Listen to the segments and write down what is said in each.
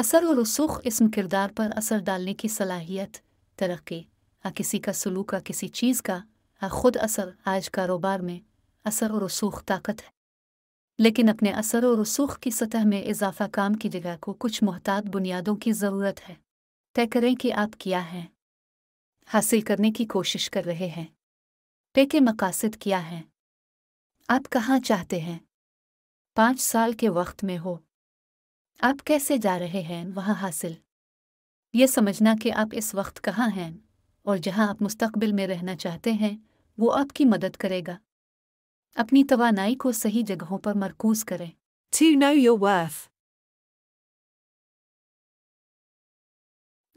असर और रसूख इसम किरदार पर असर डालने की सलाहियत तरक्की आ किसी का सलूक आ किसी चीज़ का आ खुद असर आज कारोबार में असर और रसूख ताकत है लेकिन अपने असर और रसूख की सतह में इजाफा काम की जगह को कुछ मोहतात बुनियादों की ज़रूरत है तय करें कि आप क्या हैं हासिल करने की कोशिश कर रहे हैं पे के मकासद क्या हैं आप कहाँ चाहते हैं पाँच साल के वक्त में हो आप कैसे जा रहे हैं वहाँ हासिल ये समझना कि आप इस वक्त कहाँ हैं और जहाँ आप मुस्तकबिल में रहना चाहते हैं वो आपकी मदद करेगा अपनी तोानाई को सही जगहों पर मरकूज करें To know your worth.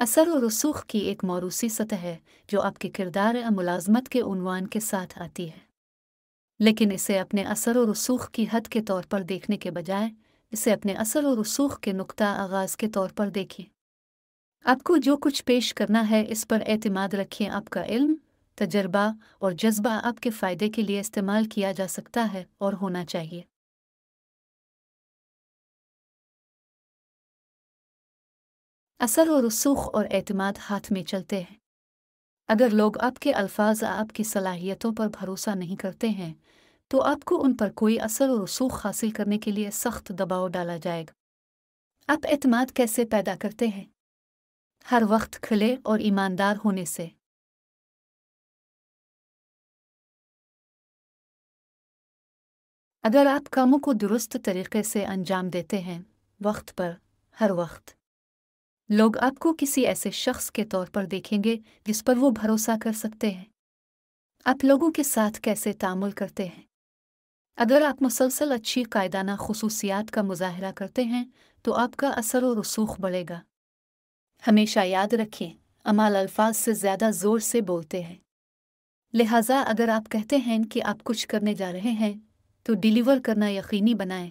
असर और रसूख की एक मौरूसी सतह है जो आपके किरदार या मुलाजमत के उनवान के साथ आती है लेकिन इसे अपने असर और रसूख की हद के तौर पर देखने के बजाय इसे अपने असर और रसूख के नुकता आगाज़ के तौर पर देखें आपको जो कुछ पेश करना है इस पर एतमाद रखें आपका इल्म तजर्बा और जज्बा आपके फ़ायदे के लिए इस्तेमाल किया जा सकता है और होना चाहिए असर और रसूख और एतमाद हाथ में चलते हैं अगर लोग आपके अल्फाज आपकी सलाहियतों पर भरोसा नहीं करते हैं तो आपको उन पर कोई असर और रसूख हासिल करने के लिए सख्त दबाव डाला जाएगा आप एतमाद कैसे पैदा करते हैं हर वक्त खिले और ईमानदार होने से अगर आप कामों को दुरुस्त तरीके से अंजाम देते हैं वक्त पर हर वक्त लोग आपको किसी ऐसे शख्स के तौर पर देखेंगे जिस पर वो भरोसा कर सकते हैं आप लोगों के साथ कैसे तामुल करते हैं अगर आप मुसलसल अच्छी कायदाना खसूसियात का मुजाहरा करते हैं तो आपका असर व रसूख बढ़ेगा हमेशा याद रखें अमाल अल्फाज से ज़्यादा ज़ोर से बोलते हैं लिहाजा अगर आप कहते हैं कि आप कुछ करने जा रहे हैं तो डिलीवर करना यकीनी बनाएं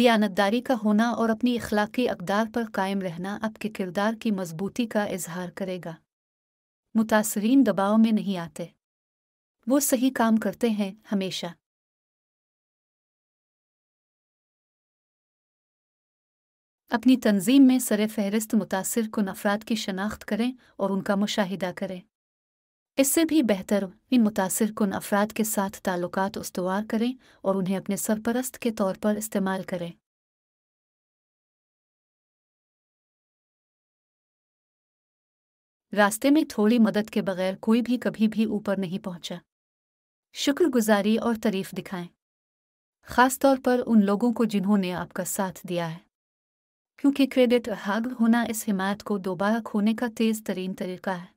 दियानतदारी का होना और अपनी इखलाकी अकदार पर कायम रहना आपके किरदार की मजबूती का इजहार करेगा मुतासरीन दबाव में नहीं आते वो सही काम करते हैं हमेशा अपनी तंजीम में सर फहरिस्त मुतासर को नफरात की शनाख्त करें और उनका मुशाहिदा करें इससे भी बेहतर इन मुतासर को अफराद के साथ ताल्लुक उसवार करें और उन्हें अपने सरपरस्त के तौर पर इस्तेमाल करें रास्ते में थोड़ी मदद के बगैर कोई भी कभी भी ऊपर नहीं पहुंचा शुक्रगुजारी और तारीफ दिखाएं खासतौर पर उन लोगों को जिन्होंने आपका साथ दिया है क्योंकि क्रेडिट हाग होना इस हिमायत को दोबारा खोने का तेज तरीन तरीका है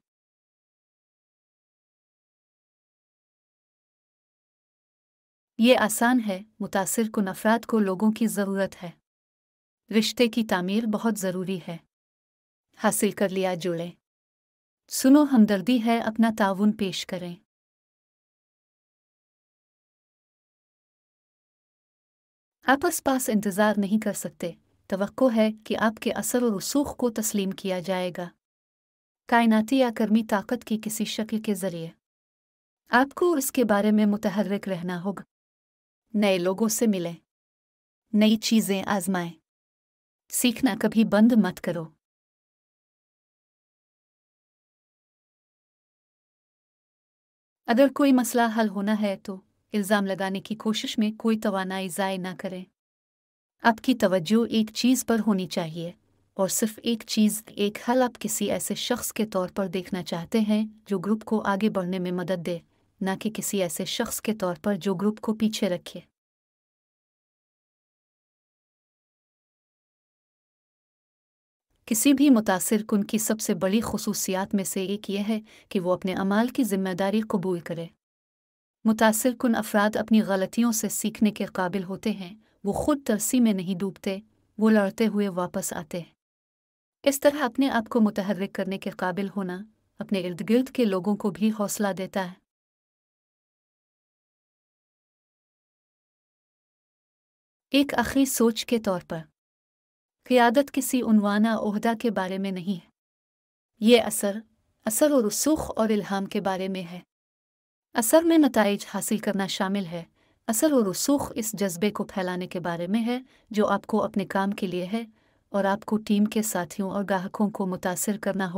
ये आसान है मुतासर कन अफराद को लोगों की ज़रूरत है रिश्ते की तामीर बहुत ज़रूरी है हासिल कर लिया जुड़ें सुनो हमदर्दी है अपना ताउन पेश करें आप आस पास इंतज़ार नहीं कर सकते तो है कि आपके असर और रसूख को तस्लीम किया जाएगा कायनाती कर्मी ताकत की किसी शक्ल के ज़रिए आपको इसके बारे में मुतहरक रहना होगा नए लोगों से मिलें नई चीज़ें आजमाएं सीखना कभी बंद मत करो अगर कोई मसला हल होना है तो इल्ज़ाम लगाने की कोशिश में कोई तोानाई ज़ाय ना करें आपकी तवज्जो एक चीज़ पर होनी चाहिए और सिर्फ एक चीज़ एक हल आप किसी ऐसे शख्स के तौर पर देखना चाहते हैं जो ग्रुप को आगे बढ़ने में मदद दे न कि किसी ऐसे शख्स के तौर पर जो ग्रुप को पीछे रखे किसी भी मुतासर कुन की सबसे बड़ी खसूसियात में से एक यह है कि वो अपने अमाल की जिम्मेदारी कबूल करे मुतासर कुन अफराद अपनी गलतियों से सीखने के काबिल होते हैं वो खुद तरसी में नहीं डूबते वो लड़ते हुए वापस आते हैं इस तरह अपने आप को मुतहरक करने के काबिल होना अपने इर्द गिर्द के लोगों को भी हौसला देता है एक आखिरी सोच के तौर पर क़ियादत किसी उनवाना अहदा के बारे में नहीं है ये असर असर और रसूख और इल्हाम के बारे में है असर में नतज हासिल करना शामिल है असर और रसूख इस जज्बे को फैलाने के बारे में है जो आपको अपने काम के लिए है और आपको टीम के साथियों और ग्राहकों को मुतासर करना हो